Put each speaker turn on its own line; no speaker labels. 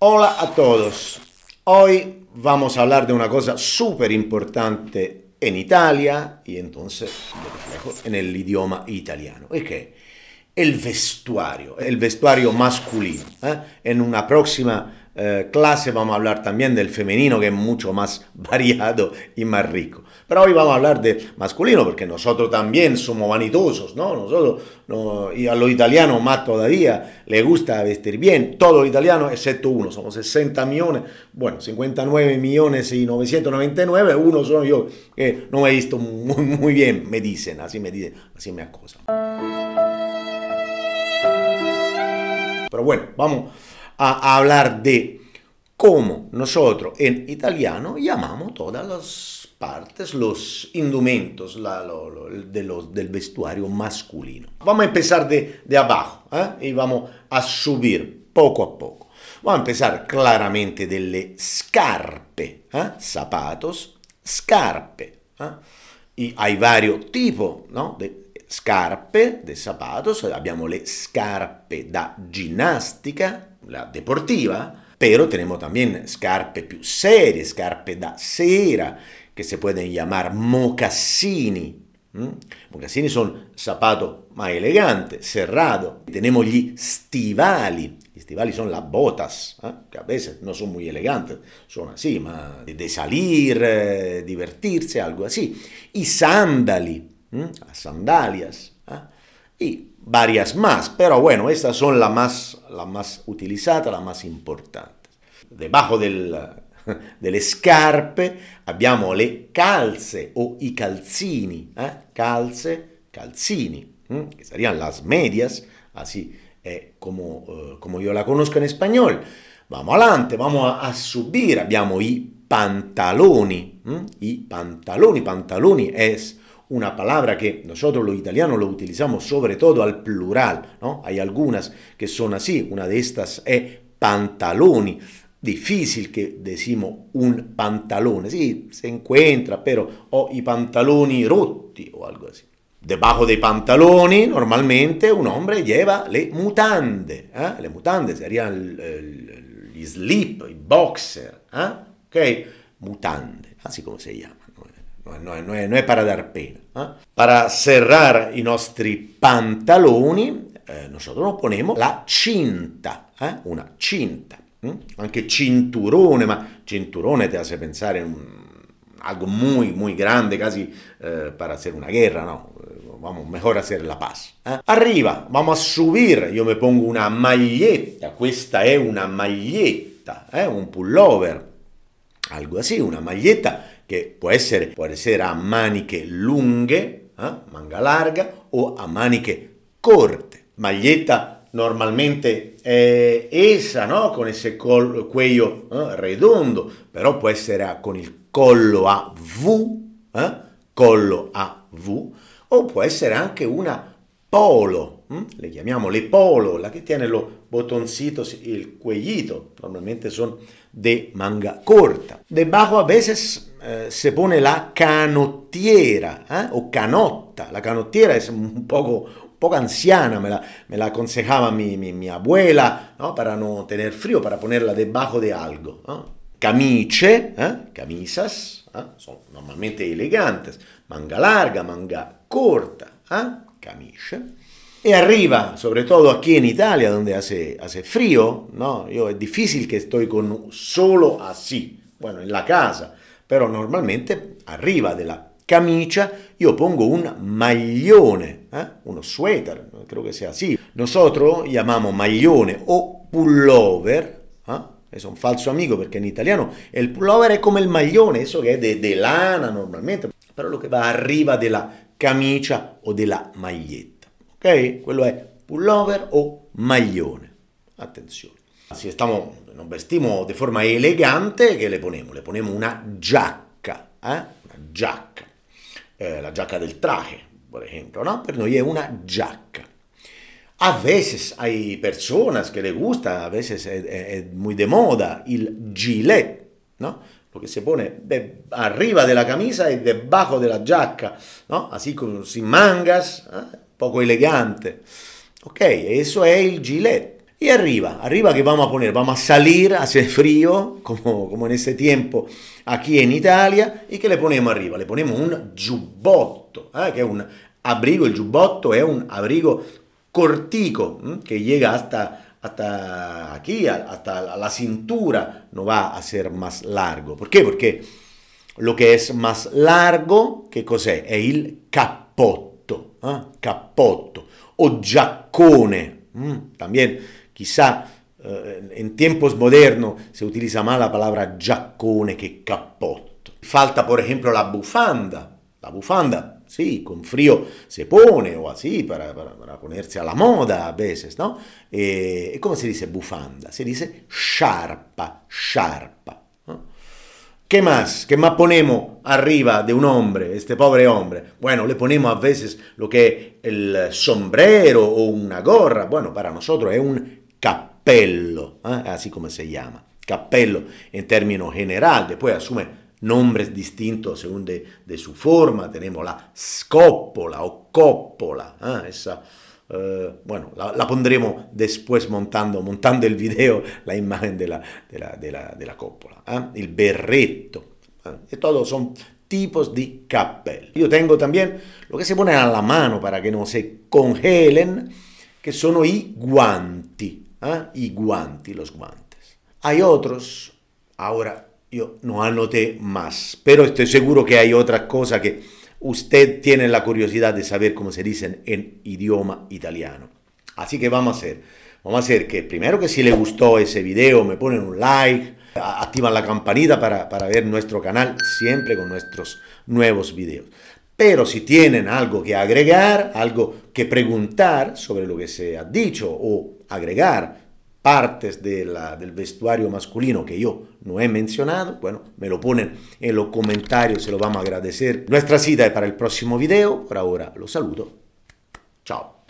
Hola a todos. Hoy vamos a hablar de una cosa súper importante en Italia y entonces en el idioma italiano. ¿Y qué? El vestuario, el vestuario masculino. ¿eh? En una próxima eh, clase vamos a hablar también del femenino que es mucho más variado y más rico. Pero hoy vamos a hablar de masculino, porque nosotros también somos vanitosos, ¿no? Nosotros, no, y a los italianos más todavía, le gusta vestir bien, todo italiano italianos, excepto uno, somos 60 millones, bueno, 59 millones y 999, uno soy yo, que no me he visto muy, muy, bien, me dicen, así me dicen, así me acosan. Pero bueno, vamos a hablar de cómo nosotros en italiano llamamos todas las partes, los indumentos la, lo, lo, de los, del vestuario masculino. Vamos a empezar de, de abajo ¿eh? y vamos a subir poco a poco. Vamos a empezar claramente delle scarpe, ¿eh? zapatos, scarpe. ¿eh? Y hay varios tipos ¿no? de scarpe, de zapatos. Abbiamo le scarpe da ginnastica, la deportiva, pero tenemos también scarpe più serie, scarpe da sera, que se pueden llamar mocassini. Mocassini son zapatos más elegantes, Cerrado. Tenemos los stivali. Los stivali son las botas, ¿ah? que a veces no son muy elegantes, son así, de salir, eh, divertirse, algo así. Y sandali, las sandalias. ¿ah? Y varias más, pero bueno, estas son las más, la más utilizadas, las más importantes. Debajo del delle scarpe, abbiamo le calze o i calzini, eh? calze, calzini, mm? che que serían las medias, así ah è come, eh, come io la conosco in spagnolo. Vamos avanti, vamos a, a, subire, abbiamo i pantaloni, ¿eh? i pantaloni, pantaloni es una palabra que nosotros los italianos lo utilizamos sobre todo al plural, ¿no? Hay algunas que son así, una de estas es pantaloni, difficile che decimos un pantalone. Sí, se encuentra, però ho i pantaloni rotti o algo así. Debajo dei pantaloni normalmente un hombre lleva le mutande. ¿eh? Le mutande serían gli slip, i boxer. ¿eh? Ok, mutande, così come si chiama. Non è, no es, no es para dar pena. ¿eh? Para cerrar i nostri pantaloni, eh, nosotros nos ponemos la cinta, eh? una cinta. Mm? anche cinturone, ma cinturone te hace pensar un, algo muy, muy grande, quasi eh, para hacer una guerra, no, vamos mejor a hacer la paz. Eh? Arriba, vamos a subir, io mi pongo una maglietta, questa è una maglietta, eh? un pullover, algo así, una maglietta che può essere, può essere a maniche lunghe, eh? manga larga, o a maniche corte, maglietta normalmente è essa, no? con ese col, cuello eh, redondo, però può essere con il collo a V, eh? collo a V, o può essere anche una polo, hm? le chiamiamo le polo, la che tiene lo botoncito, il cuellito, normalmente sono de manga corta. Debajo a veces eh, se pone la canottiera eh? o canotta, la canottiera è un poco poca anciana, me la, me la aconsejaba mi, abuela, para no tener frío, para ponerla debajo de algo. ¿no? Camiche, ¿eh? camisas, ¿eh? son normalmente elegantes, manga larga, manga corta, ¿eh? camiche.
Y arriba,
sobre todo aquí en Italia, donde hace, hace frío, ¿no? Yo, es difícil que estoy con solo así, bueno, en la casa, pero normalmente arriba de la camicia yo pongo un maglione, ¿eh? uno sweater, creo que sea así. Nosotros llamamos maglione o pullover, ¿eh? es un falso amigo porque en italiano el pullover es como el maglione, eso que es de, de lana normalmente, però lo che va arriba della camicia o della maglietta, ok? Quello è pullover o maglione, attenzione. Si stiamo, non vestiamo di forma elegante, che le ponemo? Le ponemo una giacca, eh? una giacca, eh, la giacca del traje, por ejemplo, ¿no? Pero no es una jaca. A veces hay personas que le gusta, a veces es, muy de moda, el gilet, ¿no? Lo se pone arriba de la camisa y debajo de la jaca, ¿no? Así con, sin mangas, ¿eh? poco elegante. Ok, eso es el gilet. Y arriba, arriba que vamos a poner, vamos a salir, hace frío, como, como en este tiempo aquí en Italia, y que le ponemos arriba, le ponemos un giubbotto giubbotto, eh, que es un abrigo, il giubbotto è un abrigo cortico ¿eh? que llega hasta, hasta aquí, hasta la cintura, non va a ser más largo. Perché? qué? lo che es más largo, che cos'è? È il cappotto, ¿eh? cappotto o giaccone. ¿Mm? También chissà. In eh, en tiempos modernos si utilizza más la parola giaccone che cappotto. Falta, por ejemplo, la bufanda. La bufanda sí, con frío se pone o así, para, ponerse a la moda a veces, ¿no? Eh, ¿Cómo se dice bufanda? Se dice sharpa, sharpa. ¿Qué más? ¿Qué más ponemos arriba de un hombre, este pobre hombre? Bueno, le ponemos a veces lo que es el sombrero o una gorra. Bueno, para nosotros es un cappello, ¿eh? así como se llama. Cappello en término general, después asume nombres distintos según de, su forma. Tenemos la scoppola o coppola, ah, esa... Eh, bueno, la, pondremos después montando, montando el video, la imagen de la, de la, de la, coppola, ah, el berretto. Y ah, todos son tipos de capel. Yo tengo también lo que se pone a la mano para que no se congelen, que son i guanti, guanti, los guantes. Hay otros, ahora yo no anoté más, pero estoy seguro que hay otras cosas que usted tiene la curiosidad de saber cómo se dicen en idioma italiano. Así que vamos a hacer, vamos a hacer que primero que si le gustó ese video me ponen un like, activan la campanita para, para ver nuestro canal siempre con nuestros nuevos videos. Pero si tienen algo que agregar, algo que preguntar sobre lo que se ha dicho o agregar partes del vestuario masculino que yo no he mencionado, bueno, me lo ponen en los comentarios, se lo vamos a agradecer. Nuestra cita es para el próximo video, por ahora los saludo, chao.